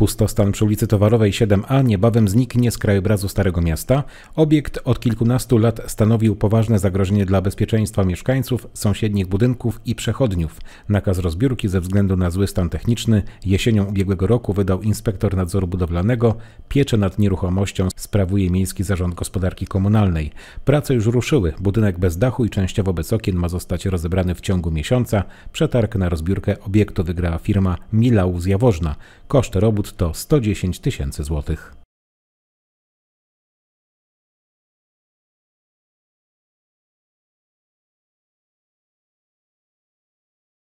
Pustostan przy ulicy Towarowej 7a niebawem zniknie z krajobrazu Starego Miasta. Obiekt od kilkunastu lat stanowił poważne zagrożenie dla bezpieczeństwa mieszkańców, sąsiednich budynków i przechodniów. Nakaz rozbiórki ze względu na zły stan techniczny jesienią ubiegłego roku wydał inspektor nadzoru budowlanego. Pieczę nad nieruchomością sprawuje Miejski Zarząd Gospodarki Komunalnej. Prace już ruszyły. Budynek bez dachu i częściowo bez okien ma zostać rozebrany w ciągu miesiąca. Przetarg na rozbiórkę obiektu wygrała firma Milau z Jaworzna. Koszt robót to 110 tysięcy złotych.